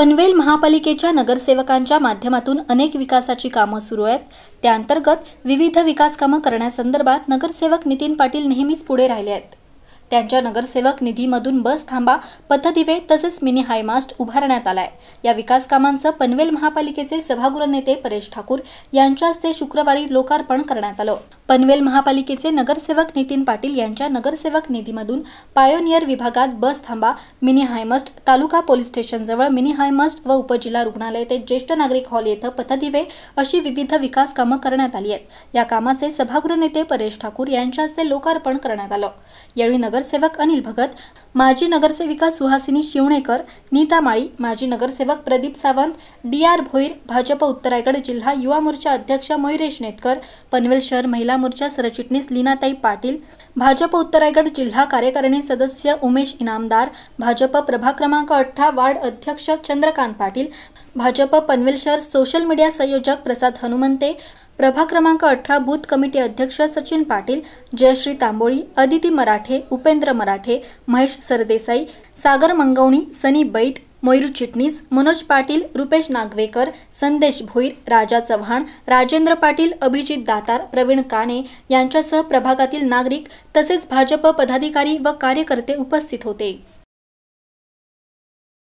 पनवेल महापालिकेच्या नगरसेवकांच्या माध्यमातून अनेक विकासाची कामं सुरू आहेत त्याअंतर्गत विविध विकास कामं करण्यासंदर्भात नगरसेवक नितीन पाटील नेहमीच पुढे राहिले आहेत त्यांच्या नगरसेवक निधीमधून बस थांबा पथदिवे तसेच मिनी हायमास्ट उभारण्यात आलाय या विकास कामांचं पनवेल महापालिकेचे सभागृह नेते परेश ठाकूर यांच्या हस्ते शुक्रवारी लोकार्पण करण्यात आलं पनवेल महापालिकेचे नगरसेवक नितीन पाटील यांच्या नगरसेवक निधीमधून पायोनियर विभागात बस थांबा मिनी हायमस्ट तालुका पोलीस स्टेशनजवळ मिनी हायमस्ट व उपजिल्हा रुग्णालय ते ज्येष्ठ नागरिक हॉल येथे पथदिवे अशी विविध विकास कामं करण्यात आली आहेत या कामाचे सभागृह नेते परेश ठाकूर यांच्या हस्ते लोकार्पण करण्यात आलं यावेळी नगरसेवक अनिल भगत माजी नगरसेविका सुहासिनी शिवणेकर नीता माळी माजी नगरसेवक प्रदीप सावंत डी आर भोईर भाजप उत्तरायगड जिल्हा युवा मोर्चा अध्यक्ष मयुरेश नेतकर पनवेल शहर महिला मोर्चा सरचिटणीस लीनाताई पाटील भाजप उत्तरायगड जिल्हा कार्यकारिणी सदस्य उमेश इनामदार भाजप प्रभाग क्रमांक अठरा वार्ड अध्यक्ष चंद्रकांत पाटील भाजप पनवेल शहर सोशल मीडिया संयोजक प्रसाद हनुमंते प्रभाग क्रमांक अठरा बूथ कमिटी अध्यक्ष सचिन पाटील जयश्री तांबोळी अदिती मराठे उपेंद्र मराठे महेश सरदेसाई सागर मंगवणी सनी बैट मयूर चिटणीस मनोज पाटील रुपेश नागवेकर संदेश भोईर राजा चव्हाण राजेंद्र पाटील अभिजित दातार प्रवीण काणे यांच्यासह प्रभागातील नागरिक तसेच भाजप पदाधिकारी व कार्यकर्ते उपस्थित होते